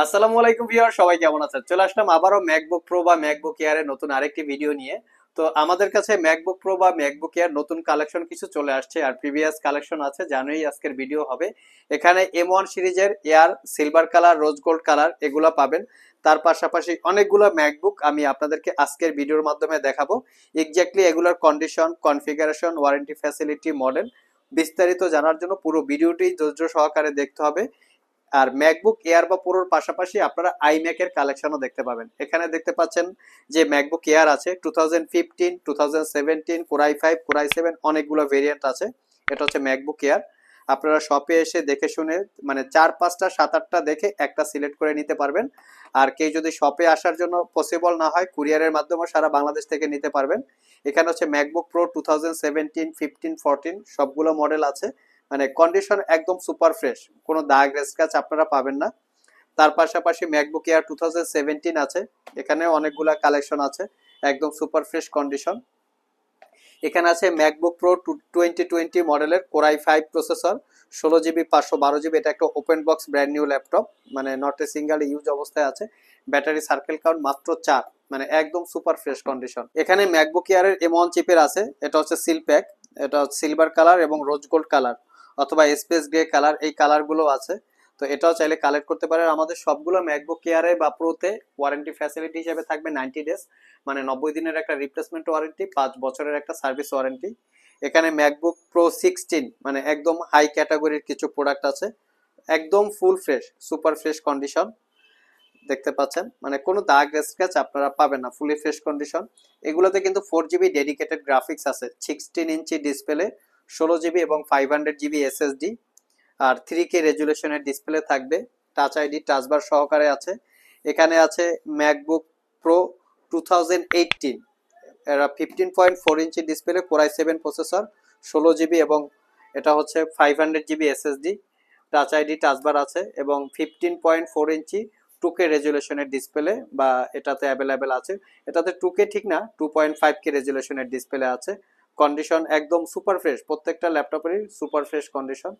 আসসালামু আলাইকুম ভিউয়ার সবাই কেমন আছেন চলে আসলাম আবারও ম্যাকবুক প্রো বা ম্যাকবুক এয়ারের নতুন আরেকটি ভিডিও নিয়ে তো আমাদের কাছে ম্যাকবুক প্রো বা ম্যাকবুক এয়ার নতুন কালেকশন কিছু চলে আসছে আর প্রিভিয়াস কালেকশন আছে জানোই আজকের ভিডিও হবে এখানে এম ওয়ান সিরিজের air silver colour rose gold colour এগুলো পাবেন তার পাশাপাশি অনেকগুলো ম্যাকবুক আমি আপনাদেরকে আজকের ভিডিওর মাধ্যমে দেখাবো এক্স্যাক্টলি এগুলোর condition configuration warranty facility model বিস্তারিত জানার জন্য পুরো ভিডিওটি ধৈর্য সহকারে দেখতে হবে আর ম্যাকবুক এয়ার বা পুরোর পাশাপাশি আপনারা আইম্যাক এর কালেকশনও দেখতে পাবেন এখানে দেখতে পাচ্ছেন যে ম্যাকবুক এয়ার আছে two thousand fifteen two thousand seventeen core i five core i seven অনেকগুলো ভেরিয়েন্ট আছে এটা হচ্ছে ম্যাকবুক এয়ার আপনারা শপে এসে দেখে শুনে মানে চার পাঁচটা সাত আটটা দেখে একটা সিলেক্ট করে নিতে পারবেন আর কেউ যদি শপে আসার জন্য পসিবল না হয় কুরিয়ারের মাধ্যমে সারা বাংলাদেশ থেকে নিতে পারবেন এখানে হচ্ছে MacBook Pro two thousand seventeen fifteen fourteen সবগুলো মডেল আছে মানে কন্ডিশন একদম সুপার ফ্রেশ কোনো দাগ রেসকাচ আপনারা পাবেন না তার পাশাপাশি ম্যাকবুক এয়ার টু আছে এখানে অনেকগুলা কালেকশন আছে একদম সুপার ফ্রেশ কন্ডিশন এখানে আছে MacBook Pro two twenty twenty মডেলের কোরাই ফাইভ প্রসেসর ষোলো জিবি পাঁচশো বারো জিবি এটা একটা open box brand new laptop মানে নট এ সিঙ্গেল ইউজ অবস্থায় আছে ব্যাটারি সার্কেল কাউন্ট মাত্র চার মানে একদম সুপার ফ্রেশ কন্ডিশন এখানে ম্যাকবুক এয়ারের এমন চিপের আছে এটা হচ্ছে সিল প্যাক এটা সিলভার কালার এবং রোজ গোল্ড কালার অথবা স্পেস গ্রে কালার এই কালারগুলো আছে তো এটাও চাইলে কালেক্ট করতে পারেন আমাদের সবগুলো ম্যাকবুক কেয়ারে বা প্রোতে ওয়ারেন্টি ফ্যাসিলিটি হিসেবে থাকবে নাইনটি ডেজ মানে নব্বই দিনের একটা রিপ্লেসমেন্ট ওয়ারেন্টি পাঁচ বছরের একটা সার্ভিস ওয়ারেন্টি এখানে ম্যাকবুক প্রো সিক্সটিন মানে একদম হাই ক্যাটাগরির কিছু প্রোডাক্ট আছে একদম full fresh super fresh condition দেখতে পাচ্ছেন মানে কোনো দাগ স্ক্র্যাচ আপনারা পাবেন না ফুলি ফ্রেশ কন্ডিশন এগুলোতে কিন্তু ফোর জিবি ডেডিকেটেড গ্রাফিক্স আছে সিক্সটিন ইঞ্চি ডিসপ্লে ষোলো জিবি এবং ফাইভ হান্ড্রেড জিবি এসএসডি আর থ্রি কে রেজুলেশনের ডিসপ্লে থাকবে টাচ আইডি টাচবার সহকারে আছে এখানে আছে MacBook Pro two thousand eighteen fifteen point four inch display core i seven processor ষোলো জিবি এবং এটা হচ্ছে five hundred GB SSD touch ID touch bar আছে এবং fifteen point four inch two K রেজুলেশনের ডিসপ্লে বা এটাতে অ্যাভেলেবেল আছে এটাতে টু কে ঠিক না টু পয়েন্ট ফাইভ কে রেজুলেশনের ডিসপ্লে আছে কন্ডিশন একদম সুপার ফ্রেশ প্রত্যেকটা ল্যাপটপেরই সুপার ফ্রেশ কন্ডিশন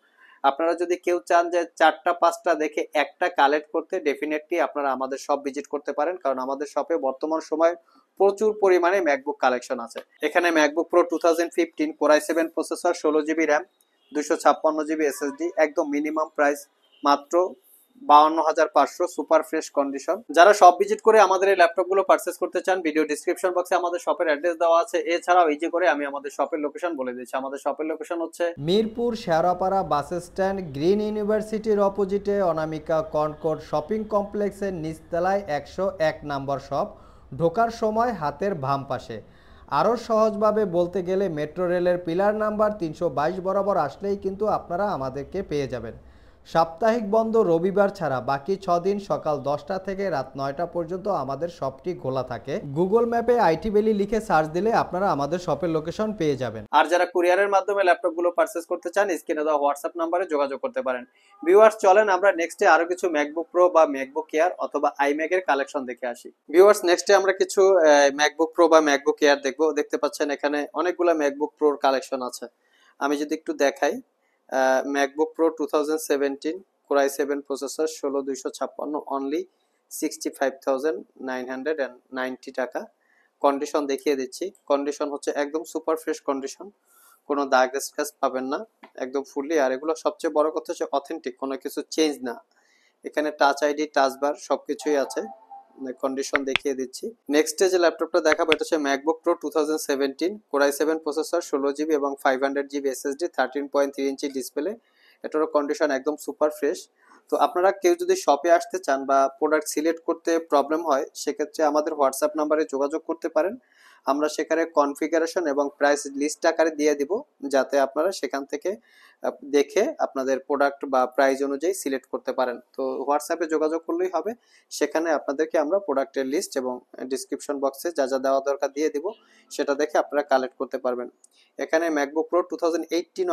আপনারা যদি কেউ চান যে চারটা পাঁচটা দেখে একটা কালেক্ট করতে ডেফিনেটলি আপনারা আমাদের শপ ভিজিট করতে পারেন কারণ আমাদের শপে বর্তমান সময় প্রচুর পরিমাণে ম্যাকবুক কালেকশন আছে এখানে MacBook Pro two thousand fifteen core i seven processor ষোলো জিবি র্যাম দুশো ছাপ্পান্ন জিবি এসএসডি একদম মিনিমাম প্রাইস মাত্র বাউন্ন হাজার পাঁচশো সুপার ফ্রেশ কন্ডিশন যারা শপ ভিজিট করে আমাদের এই ল্যাপটপগুলো পার্চেস করতে চান ভিডিও ডিসক্রিপশন বক্সে আমাদের শপের অ্যাড্রেস দেওয়া আছে এছাড়াও করে আমি আমাদের শপের লোকেশন বলে দিচ্ছি আমাদের শপের লোকেশন হচ্ছে Mirpur Shewrapara bus stand Green ইউনিভার্সিটির অপোজিটে অনামিকা কনকোর্ট শপিং কমপ্লেক্সের নিচতলায় একশো এক নম্বর শপ ঢোকার সময় হাতের ভাম পাশে আরও সহজভাবে বলতে গেলে মেট্রো রেলের পিলার নাম্বার তিনশো বরাবর আসলেই কিন্তু আপনারা আমাদেরকে পেয়ে যাবেন সাপ্তাহিক বন্ধ রবিবার ছাড়া বাকি ছ দিন সকাল দশটা থেকে রাত নয়টা পর্যন্ত আমাদের শপটি খোলা থাকে গুগল ম্যাপে আইটি বেলি লিখে সার্চ দিলে আপনারা আমাদের শপের লোকেশন পেয়ে যাবেন আর যারা কুরিয়ারের মাধ্যমে ল্যাপটপগুলো পারচেস করতে চান স্ক্রিনে দেওয়া হোয়াটসঅ্যাপ নাম্বারে যোগাযোগ করতে পারেন ভিউয়ার্স চলেন আমরা নেক্সটে আরো কিছু ম্যাকবুক প্রো বা ম্যাকবুক এয়ার অথবা আইম্যাকের কালেকশন দেখে আসি ভিউয়ার্স নেক্সটে আমরা কিছু ম্যাকবুক প্রো বা ম্যাকবুক এয়ার দেখবো দেখতে পাচ্ছেন এখানে অনেকগুলো ম্যাকবুক প্রোর কালেকশন আছে আমি যদি একটু দেখাই MacBook Pro two thousand seventeen core i seven processor ষোলো দুইশো ছাপ্পান্ন only sixty five thousand nine hundred and ninety টাকা কন্ডিশন দেখিয়ে দিচ্ছি কন্ডিশন হচ্ছে একদম সুপার ফ্রেশ কন্ডিশন কোনো দাগ স্ক্র্যাচ পাবেন না একদম ফুললি আর এগুলো সবচেয়ে বড় কথা হচ্ছে অথেন্টিক কোনো কিছু চেঞ্জ না এখানে টাচ আইডি টাচ বার সব কিছুই আছে কন্ডিশন দেখিয়ে দিচ্ছি নেক্সট যে ল্যাপটপটা দেখাবো এটা হচ্ছে MacBook Pro two thousand seventeen core i seven processor ষোলো জিবি এবং five hundred GB SSD thirteen point three inch display এটারও কন্ডিশন একদম সুপার ফ্রেশ তো আপনারা কেউ যদি শপে আসতে চান বা প্রোডাক্ট সিলেক্ট করতে প্রবলেম হয় সেক্ষেত্রে আমাদের হোয়াটসঅ্যাপ নাম্বারে যোগাযোগ করতে পারেন আমরা সেখানে কনফিগারেশন এবং প্রাইস লিস্ট আকারে দিয়ে দিব যাতে আপনারা সেখান থেকে দেখে আপনাদের প্রোডাক্ট বা প্রাইস অনুযায়ী সিলেক্ট করতে পারেন তো হোয়াটসঅ্যাপে যোগাযোগ করলেই হবে সেখানে আপনাদেরকে আমরা প্রোডাক্টের লিস্ট এবং ডিসক্রিপশন বক্সে যা যা দেওয়া দরকার দিয়ে দিব সেটা দেখে আপনারা কালেক্ট করতে পারবেন এখানে ম্যাকবুক প্রো টু থাউজেন্ড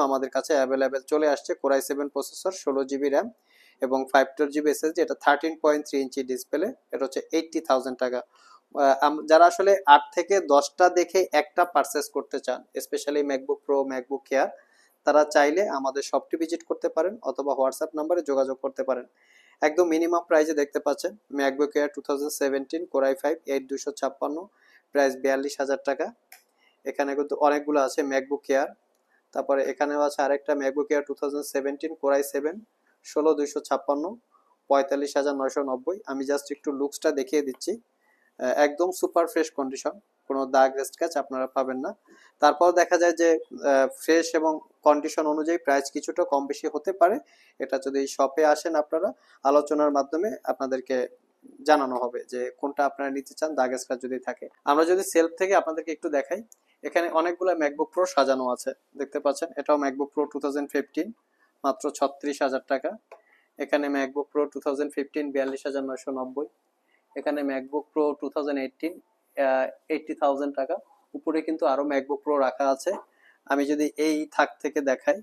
আমাদের কাছে অ্যাভেলেবেল চলে আসছে কোরাই সেভেন প্রসেসর ষোলো জিবি র্যাম এবং ফাইভ টু জিবি জি এটা thirteen point three inch display এটা হচ্ছে এইটটি থাউজেন্ড টাকা যারা আসলে আট থেকে দশটা দেখে একটা পারচেস করতে চান specially MacBook Pro MacBook care তারা চাইলে আমাদের শপটি ভিজিট করতে পারেন অথবা হোয়াটসঅ্যাপ নাম্বারে যোগাযোগ করতে পারেন একদম মিনিমাম প্রাইসে দেখতে পাচ্ছেন MacBook Air two thousand seventeen core i five eight দুশো ছাপ্পান্ন প্রাইস বিয়াল্লিশ হাজার টাকা এখানে কিন্তু অনেকগুলো আছে ম্যাকবুক এয়ার তারপরে এখানেও আছে আরেকটা MacBook Air two thousand seventeen core i seven ষোলো দুইশো ছাপ্পান্ন পঁয়তাল্লিশ হাজার নয়শো নব্বই আমি জাস্ট একটু লুকসটা দেখিয়ে দিচ্ছি একদম সুপার ফ্রেশ কন্ডিশন কোনো দাগ রেস্ট কাজ আপনারা পাবেন না তারপর দেখা যায় যে ফ্রেশ এবং কন্ডিশন অনুযায়ী প্রাইস কিছুটা কম বেশি হতে পারে এটা যদি শপে আসেন আপনারা আলোচনার মাধ্যমে আপনাদেরকে জানানো হবে যে কোনটা আপনারা নিতে চান দাগ কাজ যদি থাকে আমরা যদি সেলফ থেকে আপনাদেরকে একটু দেখাই এখানে অনেকগুলো ম্যাকবুক প্রো সাজানো আছে দেখতে পাচ্ছেন এটাও MacBook Pro two thousand fifteen মাত্র ছত্রিশ হাজার টাকা এখানে MacBook Pro two thousand fifteen বিয়াল্লিশ হাজার নয়শো নব্বই এখানে MacBook Pro two thousand eighteen eighty thousand টাকা উপরে কিন্তু আরও ম্যাকবুক প্রো রাখা আছে আমি যদি এই থাক থেকে দেখাই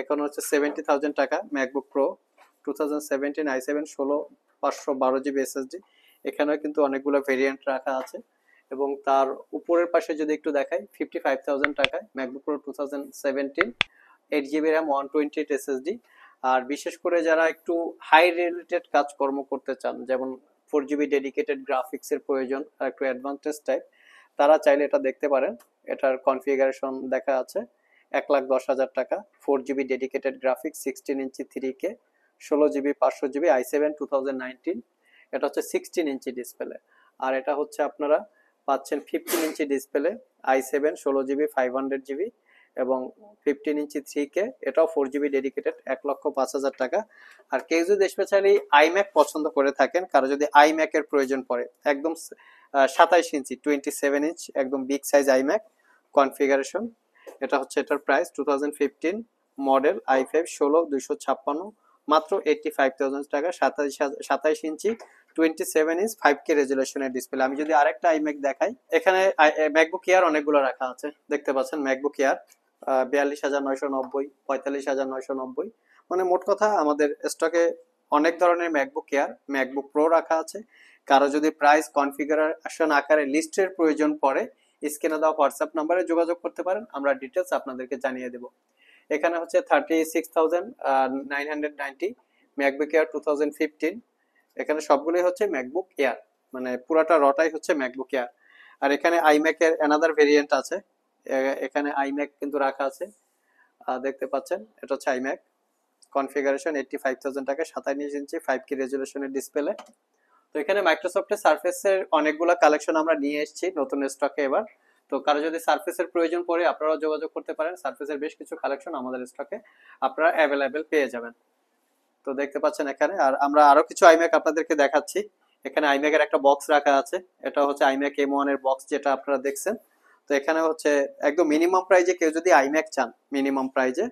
এখন হচ্ছে সেভেন্টি থাউজেন্ড টাকা MacBook Pro two thousand seventeen i seven ষোলো পাঁচশো বারো জিবি এসএসডি এখানেও কিন্তু অনেকগুলো ভেরিয়েন্ট রাখা আছে এবং তার উপরের পাশে যদি একটু দেখাই ফিফটি ফাইভ থাউজেন্ড টাকায় MacBook Pro two thousand seventeen eight GB RAM one twenty eight SSD আর বিশেষ করে যারা একটু হাই রিলেটেড কাজকর্ম করতে চান যেমন ফোর জিবি ডেডিকেটেড গ্রাফিক্সের প্রয়োজন আর একটু অ্যাডভান্টেজ টাইপ তারা চাইলে এটা দেখতে পারেন এটার কনফিগারেশন দেখা আছে এক লাখ দশ হাজার টাকা four GB dedicated graphics sixteen inch three K ষোলো জিবি পাঁচশো GB i seven two thousand nineteen এটা হচ্ছে সিক্সটিন ইঞ্চি ডিসপ্লে আর এটা হচ্ছে আপনারা পাচ্ছেন fifteen inch display i seven ষোলো জিবি ফাইভ হান্ড্রেড জিবি এবং ফিফটিন ইঞ্চি থ্রি কে এটাও ফোর জিবি ডেডিকেটেড এক লক্ষ পাঁচ হাজার টাকা আর কেউ যদি স্পেশালি আইম্যাক পছন্দ করে থাকেন কারো যদি আইম্যাকের প্রয়োজন পড়ে একদম সাতাইশ ইঞ্চি টোয়েন্টি সেভেন ইঞ্চ একদম বিগ সাইজ আইম্যাক কনফিগারেশন এটা হচ্ছে এটার price two thousand fifteen model i five ষোলো দুইশো ছাপ্পান্ন মাত্র এইটটি ফাইভ থাউজেন্ড টাকা সাতাইশ সাতাইশ inch twenty seven inch five K রেজুলেশনের ডিসপ্লে আমি যদি আরেকটা আইম্যাক দেখাই এখানে ম্যাকবুক ইয়ার অনেকগুলো রাখা আছে দেখতে পাচ্ছেন ম্যাকবুক ইয়ার বিয়াল্লিশ হাজার নয়শো নব্বই পঁয়তাল্লিশ হাজার নয়শো নব্বই মানে মোট কথা আমাদের স্টকে অনেক ধরনের ম্যাকবুক এয়ার ম্যাকবুক প্রো রাখা আছে কারো যদি প্রাইস কনফিগারেশন আকারে লিস্টের প্রয়োজন পড়ে স্ক্রিনে দেওয়া হোয়াটসঅ্যাপ নাম্বারে যোগাযোগ করতে পারেন আমরা ডিটেলস আপনাদেরকে জানিয়ে দেব এখানে হচ্ছে thirty six thousand nine hundred ninety MacBook Air two thousand fifteen এখানে সবগুলোই হচ্ছে ম্যাকবুক এয়ার মানে পুরাটা রটাই হচ্ছে ম্যাকবুক এয়ার আর এখানে আইম্যাকের অ্যানাদার ভেরিয়েন্ট আছে এখানে আইম্যাক কিন্তু রাখা আছে দেখতে পাচ্ছেন এটা হচ্ছে iMac configuration eighty five thousand টাকা সাতাইশ ইঞ্চি ফাইভ কে রেজুলেশনের ডিসপ্লে তো এখানে মাইক্রোসফটের সার্ফেসের অনেকগুলো কালেকশন আমরা নিয়ে এসেছি নতুন স্টকে এবার তো কারো যদি সার্ফেসের প্রয়োজন পড়ে আপনারা যোগাযোগ করতে পারেন সার্ফেসের বেশ কিছু কালেকশন আমাদের স্টকে আপনারা অ্যাভেলেবেল পেয়ে যাবেন তো দেখতে পাচ্ছেন এখানে আর আমরা আরো কিছু আইম্যাক আপনাদেরকে দেখাচ্ছি এখানে আইম্যাকের একটা বক্স রাখা আছে এটা হচ্ছে আইম্যাক এম ওয়ানের এর বক্স যেটা আপনারা দেখছেন তো এখানে হচ্ছে একদম মিনিমাম প্রাইজে কেউ যদি আইম্যাক চান মিনিমাম প্রাইজে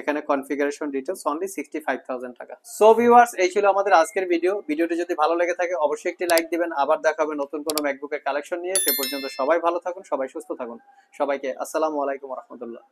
এখানে configuration details only sixty five thousand টাকা সো ভিউয়ার্স এই ছিল আমাদের আজকের ভিডিও ভিডিওটি যদি ভালো লেগে থাকে অবশ্যই একটি লাইক দিবেন আবার দেখা হবে নতুন কোনো ম্যাকবুকের কালেকশন নিয়ে সে পর্যন্ত সবাই ভালো থাকুন সবাই সুস্থ থাকুন সবাইকে আসসালামু আলাইকুম রহমতুল্লাহ